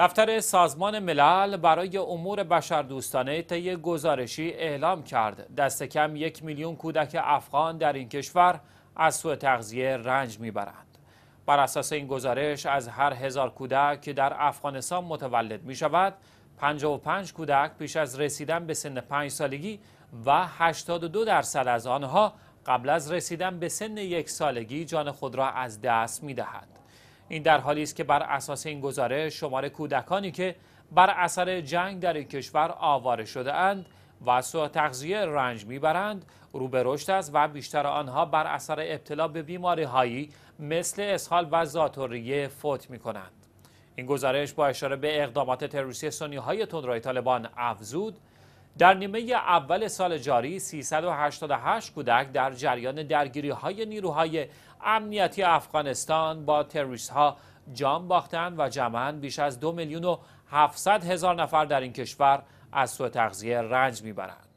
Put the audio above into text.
دفتر سازمان ملل برای امور بشردوستانه طی گزارشی اعلام کرد دست کم یک میلیون کودک افغان در این کشور از سوء تغذیه رنج میبرند بر اساس این گزارش از هر هزار کودک که در افغانستان متولد می شود 55 کودک پیش از رسیدن به سن 5 سالگی و 82 درصد از آنها قبل از رسیدن به سن یک سالگی جان خود را از دست می دهند. این در حالی است که بر اساس این گزارش شمار کودکانی که بر اثر جنگ در این کشور آواره شده اند و سوء تغذیه رنج میبرند رو به رشد است و بیشتر آنها بر اثر ابتلا به بیماری هایی مثل اسهال و زاتوریه فوت می کنند. این گزارش با اشاره به اقدامات تروریستی سنی های تندروی طالبان افزود در نیمه اول سال جاری 388 کودک در جریان درگیری های نیروهای امنیتی افغانستان با تروریست ها جان باختند و جمعا بیش از 2 میلیون و 700 هزار نفر در این کشور از سوء تغذیه رنج میبرند.